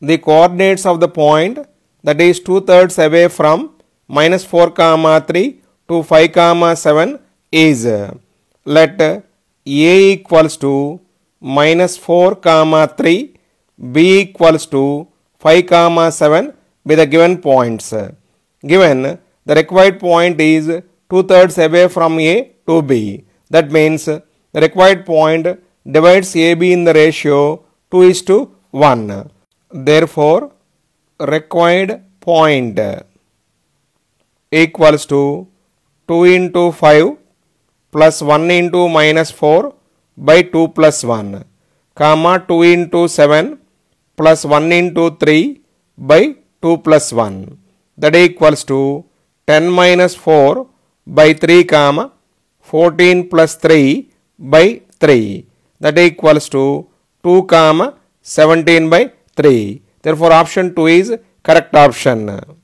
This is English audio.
the coordinates of the point that is 2 thirds away from minus 4 comma 3 to 5 comma 7 is let a equals to minus 4 comma 3 b equals to 5 comma 7 be the given points given the required point is 2 thirds away from a to b that means the required point divides ab in the ratio 2 is to 1 therefore required point equals to 2 into 5 plus 1 into minus 4 by 2 plus 1 comma 2 into 7 plus 1 into 3 by 2 plus 1 that equals to 10 minus 4 by 3 comma 14 plus 3 by 3 that equals to 2 comma 17 by 3. Therefore, option 2 is correct option.